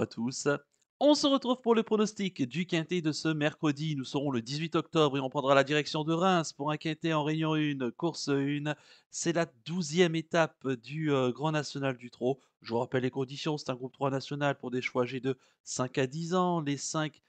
à tous. On se retrouve pour le pronostic du quintet de ce mercredi. Nous serons le 18 octobre et on prendra la direction de Reims pour un quintet en réunion 1, course 1. C'est la douzième étape du euh, Grand National du Trot. Je vous rappelle les conditions, c'est un groupe 3 national pour des choix âgés de 5 à 10 ans. Les 5,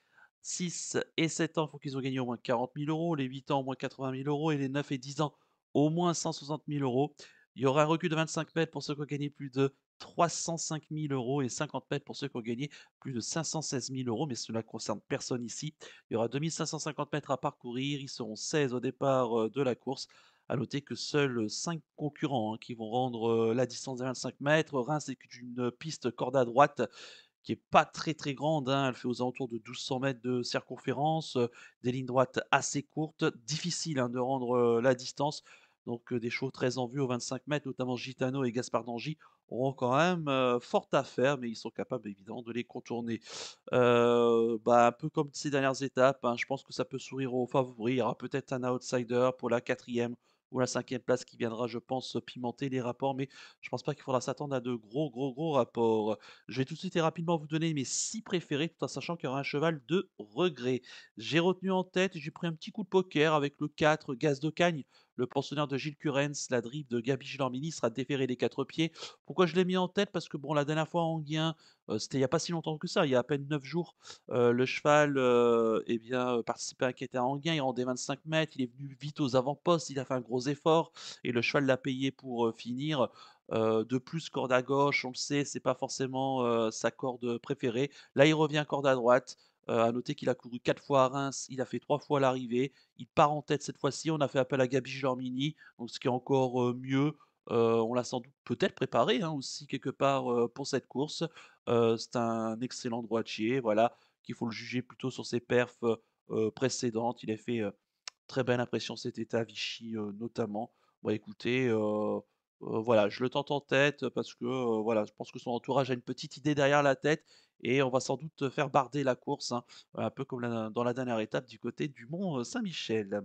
6 et 7 ans, il faut qu'ils ont gagné au moins 40 000 euros. Les 8 ans, au moins 80 000 euros. Et les 9 et 10 ans, au moins 160 000 euros. Il y aura un recul de 25 mètres pour ceux qui ont gagné plus de 305 000 euros et 50 mètres pour ceux qui ont gagné plus de 516 000 euros, mais cela ne concerne personne ici. Il y aura 2550 mètres à parcourir, ils seront 16 au départ euh, de la course. À noter que seuls 5 concurrents hein, qui vont rendre euh, la distance de 25 mètres. Reims est une piste corde à droite qui n'est pas très très grande. Hein. Elle fait aux alentours de 1200 mètres de circonférence, euh, des lignes droites assez courtes, difficile hein, de rendre la distance. Donc euh, des chevaux très en vue aux 25 mètres, notamment Gitano et Gaspard d'Angy, auront quand même euh, fort à faire, mais ils sont capables évidemment de les contourner. Euh, bah, un peu comme ces dernières étapes, hein, je pense que ça peut sourire aux favoris. Il y aura peut-être un outsider pour la quatrième ou la cinquième place qui viendra, je pense, pimenter les rapports, mais je ne pense pas qu'il faudra s'attendre à de gros, gros, gros rapports. Je vais tout de suite et rapidement vous donner mes six préférés, tout en sachant qu'il y aura un cheval de regret. J'ai retenu en tête, j'ai pris un petit coup de poker avec le 4 Gaz de Cagne, le pensionnaire de Gilles Curens, la drive de Gabi ministre a déféré les quatre pieds. Pourquoi je l'ai mis en tête Parce que bon, la dernière fois en gain, euh, c'était il n'y a pas si longtemps que ça, il y a à peine 9 jours, euh, le cheval euh, eh bien, participait à un quête à Anguien, il rendait 25 mètres, il est venu vite aux avant-postes, il a fait un gros effort, et le cheval l'a payé pour finir. de plus, corde à gauche, on le sait, c'est pas forcément sa corde préférée. Là, il revient corde à droite. A euh, à noter qu'il a couru 4 fois à Reims, il a fait 3 fois l'arrivée, il part en tête cette fois-ci, on a fait appel à Gabi Giormini, donc ce qui est encore euh, mieux. Euh, on l'a sans doute peut-être préparé hein, aussi quelque part pour cette course. c'est un excellent droitier, voilà, qu'il faut le juger plutôt sur ses perfs précédentes. Il a fait très belle impression cet état Vichy notamment. Bon, écoutez, voilà, je le tente en tête parce que voilà, je pense que son entourage a une petite idée derrière la tête et on va sans doute faire barder la course, hein, un peu comme dans la dernière étape du côté du Mont Saint-Michel.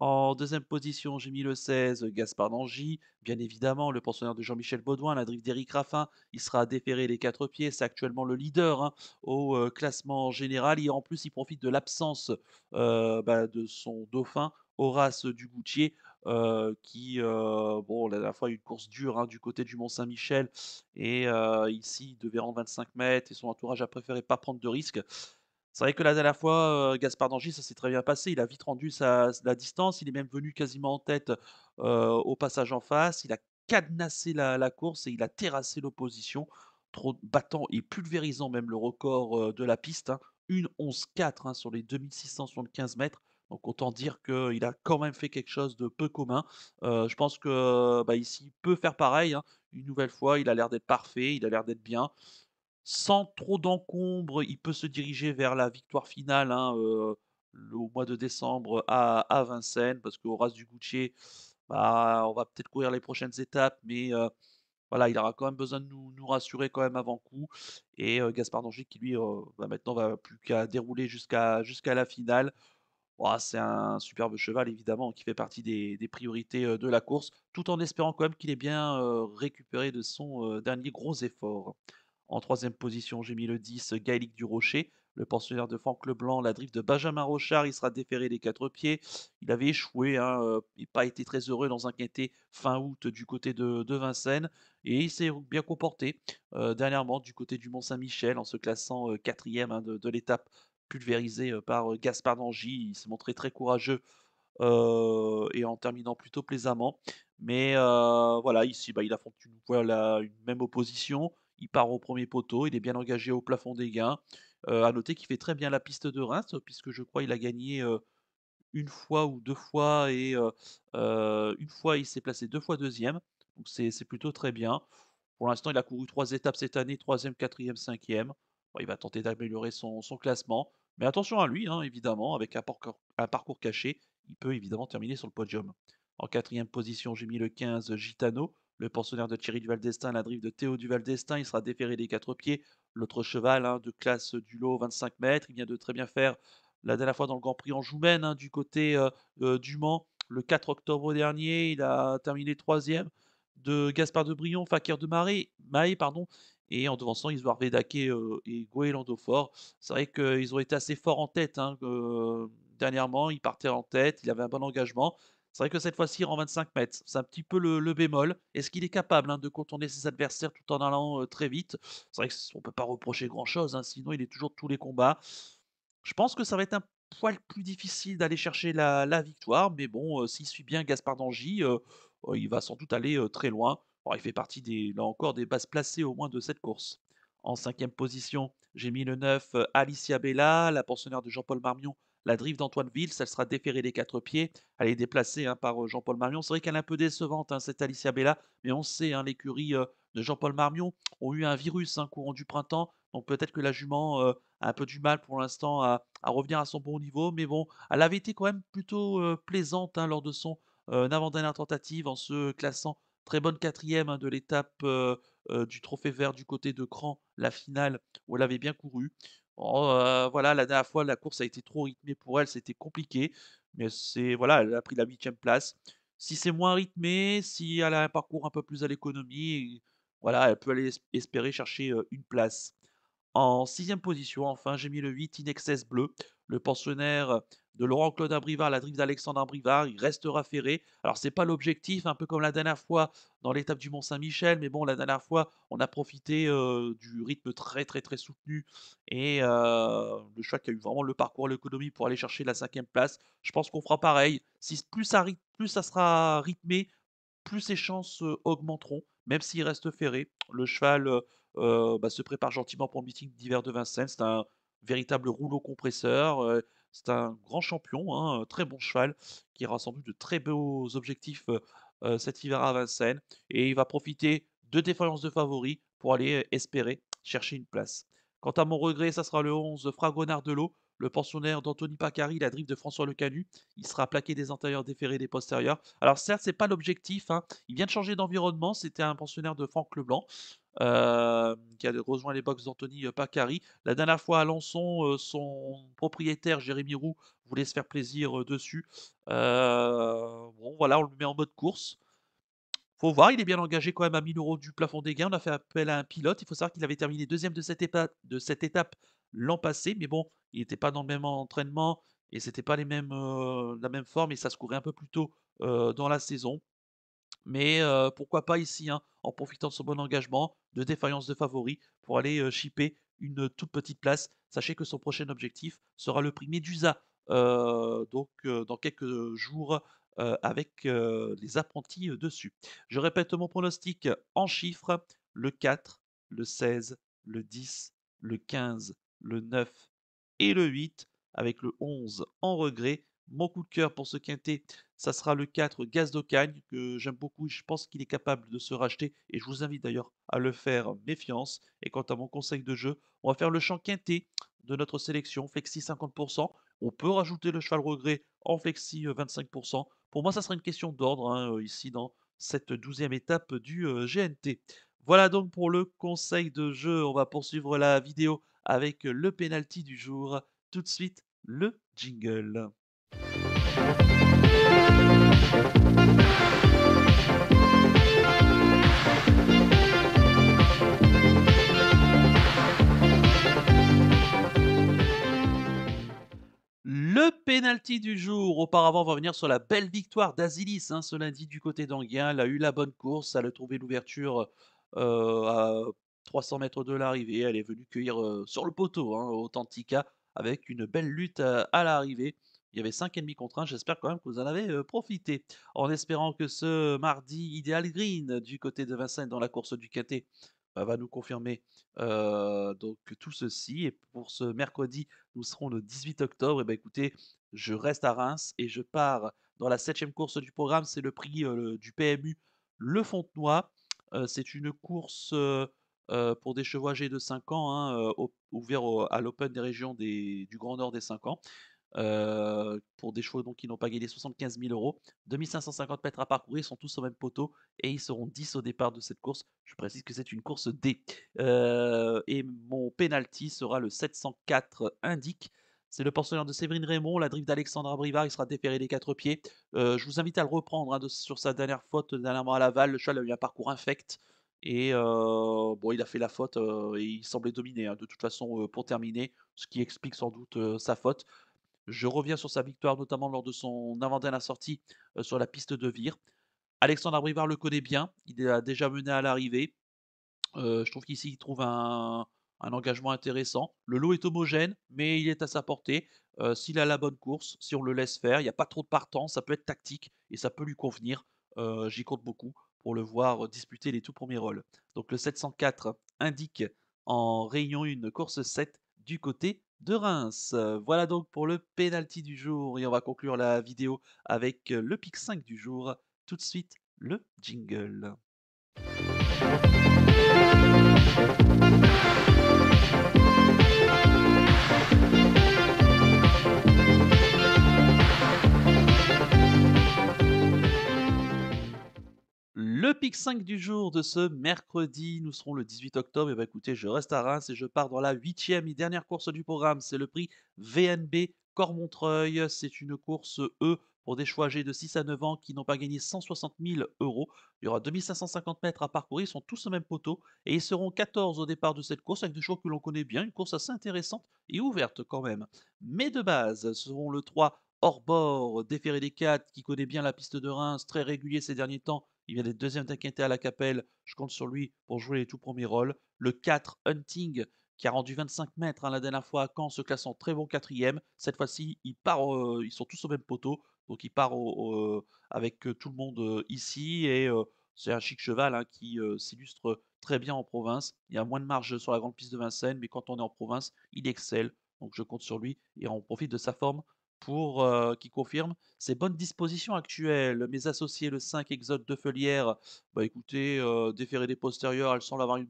En deuxième position, j'ai mis le 16, Gaspard Nangy. Bien évidemment, le pensionnaire de Jean-Michel Baudouin, la drift d'Éric Raffin, il sera déféré les quatre pieds. C'est actuellement le leader hein, au classement général. Et en plus, il profite de l'absence bah, de son dauphin, Horace Dugoutier. Euh, qui, euh, bon, la dernière fois, a eu une course dure hein, du côté du Mont-Saint-Michel. Et euh, ici, il devait 25 mètres et son entourage a préféré pas prendre de risques. C'est vrai que la dernière fois, Gaspard Dangy, ça s'est très bien passé. Il a vite rendu sa, la distance. Il est même venu quasiment en tête au passage en face. Il a cadenassé la, course et il a terrassé l'opposition, battant et pulvérisant même le record de la piste. Hein. Une 11-4 hein, sur les 2675 mètres. Donc autant dire qu'il a quand même fait quelque chose de peu commun. Euh, je pense que ici bah, il peut faire pareil. Hein. Une nouvelle fois, il a l'air d'être parfait, il a l'air d'être bien. Sans trop d'encombre, il peut se diriger vers la victoire finale hein, euh, au mois de décembre à, Vincennes, parce du du bah, on va peut-être courir les prochaines étapes, mais euh, voilà, il aura quand même besoin de nous, rassurer quand même avant coup. Et Gaspard Danger qui lui bah, maintenant va plus qu'à dérouler jusqu'à jusqu'à la finale c'est un superbe cheval, évidemment, qui fait partie des, priorités de la course, tout en espérant quand même qu'il ait bien récupéré de son dernier gros effort. En troisième position, j'ai mis le 10, Gaelic du Rocher, le pensionnaire de Franck Leblanc, la drift de Benjamin Rochard, il sera déféré des quatre pieds. Il avait échoué, hein, il n'a pas été très heureux dans un quinté fin août du côté de, Vincennes. Et il s'est bien comporté dernièrement du côté du Mont-Saint-Michel en se classant quatrième hein, de l'étape pulvérisé euh, par euh, Gaspard d'Angy. Il s'est montré très courageux euh, et en terminant plutôt plaisamment. Mais voilà, ici, bah, il affronte une, une même opposition. Il part au premier poteau, il est bien engagé au plafond des gains. à noter qu'il fait très bien la piste de Reims, puisque je crois il a gagné une fois ou deux fois, et une fois il s'est placé deux fois deuxième. Donc c'est plutôt très bien. Pour l'instant, il a couru trois étapes cette année, troisième, quatrième, cinquième il va tenter d'améliorer son, classement, mais attention à lui, hein, évidemment, avec un parcours, caché, il peut évidemment terminer sur le podium. En quatrième position, j'ai mis le 15 Gitano, le pensionnaire de Thierry Duvaldestin, la drive de Théo Duvaldestin, il sera déféré des quatre pieds. L'autre cheval hein, de classe du lot, 25 mètres, il vient de très bien faire la dernière fois dans le Grand Prix en Joumen, hein, du côté euh, euh, du Mans. Le 4 octobre dernier, il a terminé troisième de Gaspard de Brion, Fakir de Maé, pardon et en devançant doivent Vedake et euh, Goélandofort. fort. C'est vrai qu'ils ont été assez forts en tête. Hein, euh, dernièrement, ils partaient en tête, il avait un bon engagement. C'est vrai que cette fois-ci, il en 25 mètres, c'est un petit peu le, bémol. Est-ce qu'il est capable hein, de contourner ses adversaires tout en allant euh, très vite C'est vrai qu'on ne peut pas reprocher grand-chose, hein, sinon il est toujours tous les combats. Je pense que ça va être un poil plus difficile d'aller chercher la, victoire, mais bon, s'il suit bien Gaspard Dangy, il va sans doute aller très loin. Oh, il fait partie des, là encore des bases placées au moins de cette course. En cinquième position, j'ai mis le 9 euh, Alicia Bella, la pensionnaire de Jean-Paul Marmion, la drive d'Antoine Ville, elle sera déférée des quatre pieds. Elle est déplacée hein, par euh, Jean-Paul Marmion. C'est vrai qu'elle est un peu décevante, hein, cette Alicia Bella, mais on sait, hein, l'écurie euh, de Jean-Paul Marmion ont eu un virus hein, courant du printemps. Donc peut-être que la jument a un peu du mal pour l'instant à, revenir à son bon niveau. Mais bon, elle avait été quand même plutôt plaisante lors de son avant-dernière tentative en se classant Très bonne quatrième hein, de l'étape du Trophée Vert du côté de Cran, la finale où elle avait bien couru. voilà, la dernière fois, la course a été trop rythmée pour elle, c'était compliqué. Mais c'est voilà, elle a pris la huitième place. Si c'est moins rythmé, si elle a un parcours un peu plus à l'économie, voilà, elle peut aller espérer chercher une place. En sixième position, enfin, j'ai mis le 8 excess Bleu, le pensionnaire de Laurent-Claude Abrivard, la drive d'Alexandre Abrivard, il restera ferré. Alors c'est pas l'objectif, un peu comme la dernière fois dans l'étape du Mont-Saint-Michel, mais bon, la dernière fois, on a profité euh, du rythme très très très soutenu et euh, le cheval qui a eu vraiment le parcours, l'économie pour aller chercher la cinquième place. Je pense qu'on fera pareil. Si plus ça, plus ça sera rythmé, plus ses chances euh, augmenteront, même s'il reste ferré. Le cheval bah, se prépare gentiment pour le meeting d'hiver de Vincennes. C'est un véritable rouleau compresseur. C'est un grand champion, un hein, très bon cheval, qui rassemble de très beaux objectifs cette cet hiver à Vincennes. Et il va profiter de défaillance de favoris pour aller espérer chercher une place. Quant à mon regret, ça sera le 11 Fragonard de l'eau, le pensionnaire d'Anthony Pacari, la drive de François canu. Il sera plaqué des antérieurs, déféré des postérieurs. Alors certes, ce n'est pas l'objectif. Hein, il vient de changer d'environnement. C'était un pensionnaire de Franck Leblanc. Euh, qui a rejoint les box d'Anthony euh, Pacari. La dernière fois à Lançon, euh, son propriétaire Jérémy Roux voulait se faire plaisir dessus. bon, voilà, on le met en mode course. Faut voir, il est bien engagé quand même à 1000 euros du plafond des gains. On a fait appel à un pilote. Il faut savoir qu'il avait terminé deuxième de cette étape, de cette étape l'an passé, mais bon, il n'était pas dans le même entraînement et c'était pas la même forme et ça se courait un peu plus tôt dans la saison mais pourquoi pas ici, hein, en profitant de son bon engagement, de défaillance de favoris, pour aller shipper une toute petite place. Sachez que son prochain objectif sera le prix Medusa, donc dans quelques jours. avec les apprentis dessus. Je répète mon pronostic en chiffres, le 4, le 16, le 10, le 15, le 9 et le 8, avec le 11 en regret mon coup de cœur pour ce quintet, ça sera le 4 Gaz d'Ocagne, que j'aime beaucoup. Je pense qu'il est capable de se racheter et je vous invite d'ailleurs à le faire méfiance. Et quant à mon conseil de jeu, on va faire le champ quintet de notre sélection, flexi 50%. On peut rajouter le cheval regret en flexi 25%. Euh, pour moi, ça sera une question d'ordre hein, euh, ici dans cette douzième étape du euh, GNT. Voilà donc pour le conseil de jeu. On va poursuivre la vidéo avec le penalty du jour. Tout de suite, le jingle. Le pénalty du jour. Auparavant, on va revenir sur la belle victoire d'Asilis hein, ce lundi du côté d'Anguien. Elle a eu la bonne course, elle a trouvé l'ouverture euh, à 300 mètres de l'arrivée. Elle est venue cueillir euh, sur le poteau hein, Authentica avec une belle lutte euh, à l'arrivée. Il y avait 5 et contre 1. J'espère quand même que vous en avez euh, profité. En espérant que ce mardi idéal green du côté de Vincennes dans la course du KT bah, va nous confirmer euh, donc tout ceci. Et pour ce mercredi, nous serons le 18 octobre. Et eh ben écoutez, je reste à Reims et je pars dans la septième course du programme. C'est le prix euh, du PMU Le Fontenoy. c'est une course pour des chevaux âgés de 5 ans, hein, ouvert à l'Open des régions des, du Grand Nord des 5 ans. Euh, pour des chevaux donc, qui n'ont pas gagné 75 000 euros. 2550 mètres à parcourir, ils sont tous au même poteau et ils seront 10 au départ de cette course. Je précise que c'est une course D. Euh, et mon penalty sera le 704 indique. C'est le pensionnaire de Séverine Raymond, la drive d'Alexandre Brivard. il sera déféré des quatre pieds. Euh, je vous invite à le reprendre hein, sur sa dernière faute dernièrement à Laval. Le cheval a eu un parcours infect. Et bon, il a fait la faute et il semblait dominer hein, de toute façon pour terminer, ce qui explique sans doute sa faute. Je reviens sur sa victoire, notamment lors de son avant à la sortie euh, sur la piste de Vire. Alexandre Abrivard le connaît bien. Il l'a déjà mené à l'arrivée. Euh, je trouve qu'ici, il trouve un, engagement intéressant. Le lot est homogène, mais il est à sa portée. Euh, s'il a la bonne course, si on le laisse faire, il n'y a pas trop de partants, ça peut être tactique et ça peut lui convenir. J'y compte beaucoup pour le voir disputer les tout premiers rôles. Donc le 704 indique en réunion 1, course 7 du côté de Reims. Euh, voilà donc pour le pénalty du jour et on va conclure la vidéo avec euh, le pic 5 du jour. Tout de suite, le jingle. Le pic 5 du jour de ce mercredi, nous serons le 18 octobre. Et eh ben, écoutez, je reste à Reims et je pars dans la huitième et dernière course du programme. C'est le prix VNB Cormontreuil. C'est une course E pour des choix âgés de 6 à 9 ans qui n'ont pas gagné 160 000 euros. Il y aura 2550 mètres à parcourir. Ils sont tous au même poteau et ils seront 14 au départ de cette course avec des choix que l'on connaît bien. Une course assez intéressante et ouverte quand même. Mais de base, seront le 3 hors bord, déféré des 4 qui connaît bien la piste de Reims, très régulier ces derniers temps il vient d'être deuxième d'inquiétés à la Capelle. Je compte sur lui pour jouer les tout premiers rôles. Le 4, Hunting, qui a rendu 25 mètres hein, la dernière fois à Caen, se classant très bon quatrième. Cette fois-ci, euh, ils sont tous au même poteau. Donc il part euh, avec euh, tout le monde ici. Et c'est un chic cheval hein, qui s'illustre très bien en province. Il y a moins de marge sur la grande piste de Vincennes, mais quand on est en province, il excelle. Donc je compte sur lui et on profite de sa forme pour qui confirme ses bonnes dispositions actuelles. Mes associés, le 5 Exode de Felière, bah écoutez, déféré des postérieurs, elle semble avoir une,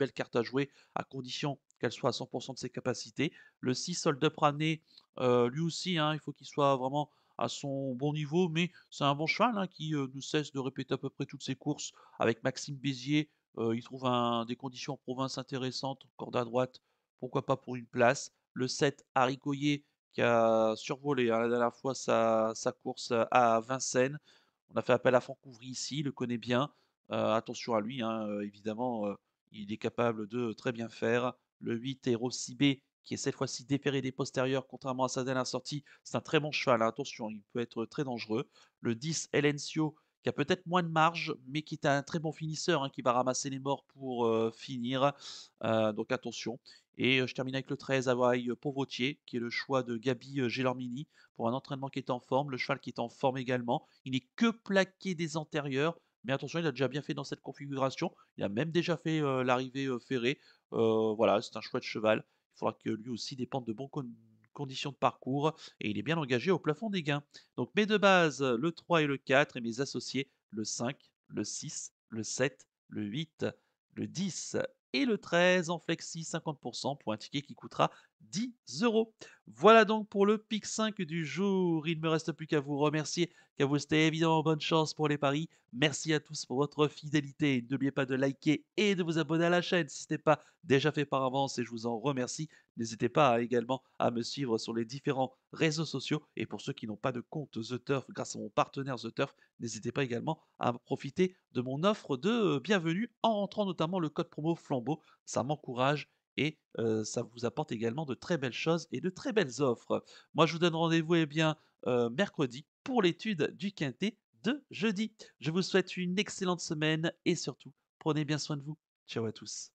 belle carte à jouer, à condition qu'elle soit à 100% de ses capacités. Le 6 Solde up Prané, lui aussi, hein, il faut qu'il soit vraiment à son bon niveau, mais c'est un bon cheval hein, qui nous cesse de répéter à peu près toutes ses courses avec Maxime Bézier. il trouve des conditions en province intéressantes, corde à droite, pourquoi pas pour une place. Le 7, Haricoyer, a survolé à hein. la dernière fois sa, course euh, à Vincennes. On a fait appel à Franck ici, il le connaît bien. Euh, attention à lui, hein, euh, évidemment, il est capable de très bien faire. Le 8 est Rossi B, qui est cette fois-ci déféré des postérieurs, contrairement à sa dernière sortie. C'est un très bon cheval, hein. attention, il peut être très dangereux. Le 10, Elencio, qui a peut-être moins de marge, mais qui est un très bon finisseur, hein, qui va ramasser les morts pour finir. donc attention. Et je termine avec le 13 availle pour qui est le choix de Gabi Gelormini pour un entraînement qui est en forme, le cheval qui est en forme également. Il n'est que plaqué des antérieurs, mais attention, il a déjà bien fait dans cette configuration. Il a même déjà fait l'arrivée ferrée. voilà, c'est un chouette cheval. Il faudra que lui aussi dépende de bons, conditions de parcours et il est bien engagé au plafond des gains. Donc mes deux bases, le 3 et le 4 et mes associés, le 5, le 6, le 7, le 8, le 10 et le 13 en flexi 50% pour un ticket qui coûtera 10 euros. Voilà donc pour le PIC 5 du jour. Il ne me reste plus qu'à vous remercier, qu'à vous souhaiter évidemment bonne chance pour les paris. Merci à tous pour votre fidélité. N'oubliez pas de liker et de vous abonner à la chaîne si ce n'est pas déjà fait par avance et je vous en remercie. N'hésitez pas également à me suivre sur les différents réseaux sociaux et pour ceux qui n'ont pas de compte The Turf grâce à mon partenaire The Turf, n'hésitez pas également à profiter de mon offre de bienvenue en entrant notamment le code promo Flambeau. Ça m'encourage et ça vous apporte également de très belles choses et de très belles offres. Moi, je vous donne rendez-vous eh bien mercredi pour l'étude du quintet de jeudi. Je vous souhaite une excellente semaine et surtout, prenez bien soin de vous. Ciao à tous.